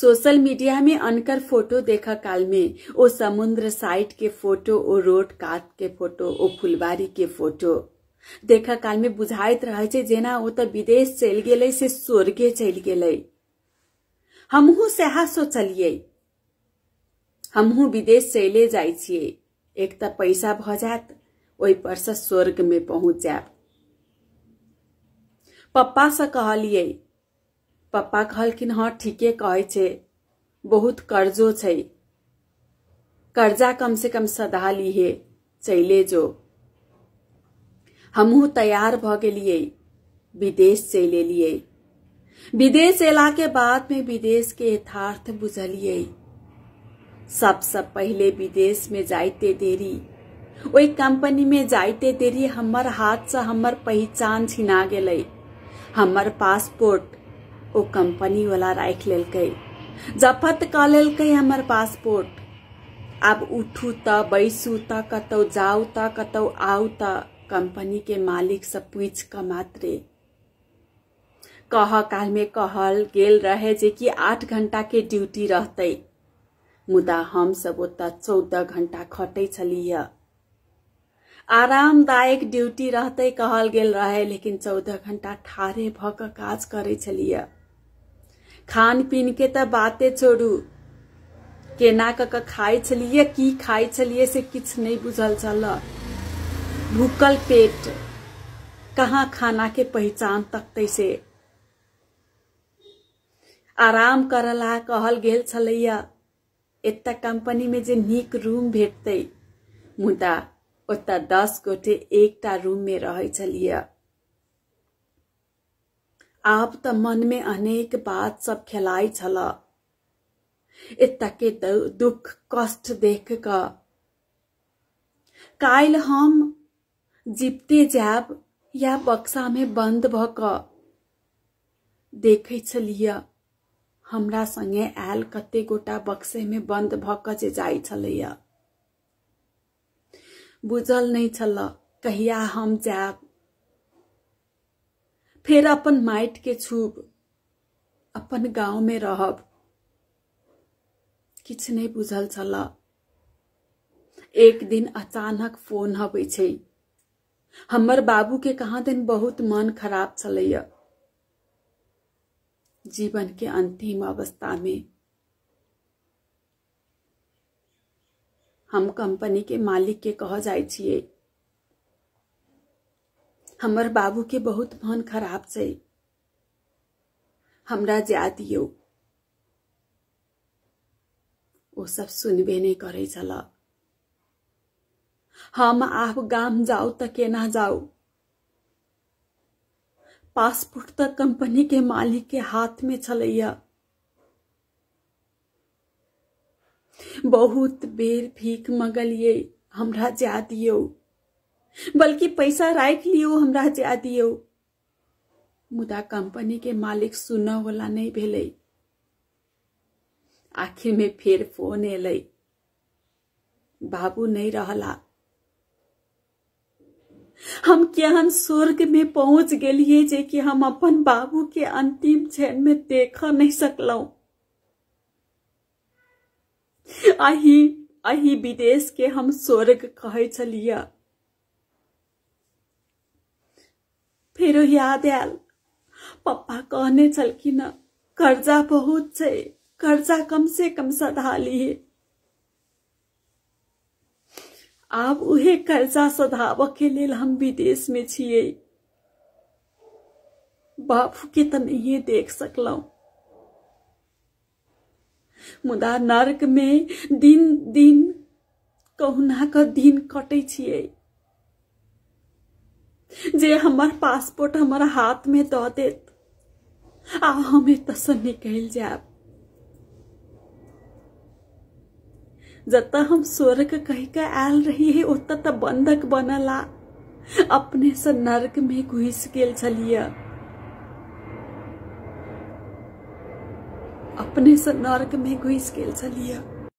social media में अनकर photo देखा काल में ओ समुद्र साइट के फोटो ओ रोड कात के फोटो ओ फुलबारी के फोटो देखा काल में बुझात रहे जेना तो विदेश चल गए से स्वर्गे चल गए हमहू सह सोचलिए हमहू विदेश चले जाए एक तो पैसा भ जात ओहि पर से स्वर्ग में पहुंच जाए पप्पा से कहलिए पप्पा कहलखिन हँ ठीके कहे बहुत कर्जो कर्जा कम से कम सदा लीहे चले जो हमहूँ तैयार चले लिए विदेश बाद में विदेश के यथार्थ बुझलिए यथार्थ सब पहले विदेश में जाते देरी कंपनी में जाते देरी हमर से हमर पहचान छिना गल हमर पासपोर्ट ओ कंपनी वाला राख लेलकै जफत कलक लेलकै पासपोर्ट आब उठू त बैसू त कतौ जाऊ त कतौ आउ त कंपनी के मालिक से पूछ क मात्रे कह काल में कहल गेल रहे जे कि आठ घंटा के ड्यूटी रहते मुदा हम सब ओत चौदह घंटा खटे छलिह आरामदायक ड्यूटी रहते कहल गेल रहे लेकिन चौदह घंटा ठारे भक काज करे छलिए खान पीन के तब बाते छोड़ू केना का का खाए चलिए की खाए चलिए से किछ नहीं बुझल छल भूखल पेट कहाँ खाना के पहचान तकते से आराम कर ला कहल गेल छलैया एतय कंपनी में जे निक रूम भेटते मुदा ओतय दस गोटे एकटा रूम में रहे छलिया आप त मन में अनेक बात सब खेलाइ छल एतके दुख कष्ट देख का काल हम जीपते जाब या बक्सा में बंद कऽ देखै छलिय हमरा संगे आयल कते गोटा बक्से में बंद भ जे बुझल नहीं छल कहिया हम जायब फिर अपन माइट के छूब अपन गांव में रहब किछु नहीं बुझल चल एक दिन अचानक फोन अबै हमर बाबू के कहा दिन बहुत मन खराब चल जीवन के अंतिम अवस्था में हम कंपनी के मालिक के कह जाए हमर बाबू के बहुत मन खराब से हमरा जा दियो वो सब सुनबे नहीं करे छल हम आब गाम जाऊ तो केना जाऊ पासपोर्ट तो कंपनी के मालिक के हाथ में छलैया बहुत बेर भीख मगलिए हमरा जा दियो बल्कि पैसा राख लियो हमरा जा दियो मुदा कंपनी के मालिक सुन वाला नहीं भेल आखिर में फिर फोन एल बाबू नहीं रहला हम केहन स्वर्ग में पहुंच गलिए जे कि हम अपन बाबू के अंतिम क्षण में देख नहीं सकल अही अही विदेश के हम स्वर्ग कहे छलिया फिर याद आयल पप्पा कहने न कर्जा बहुत से कर्जा कम से कम सधा लिए आब उहे कर्जा सधाव के लिए हम विदेश में छे बापू के तो नहीं देख सकल मुदा नर्क में दिन दिन कहुना का दिन कटे छे जे हमार पासपोर्ट हमार हाथ में दो दे आ हम तसन्नी से निकल जत हम स्वर्ग कह के आयल रही है उत त बंधक बनला अपने से नरक में घुस गए अपने से नरक में घुस गए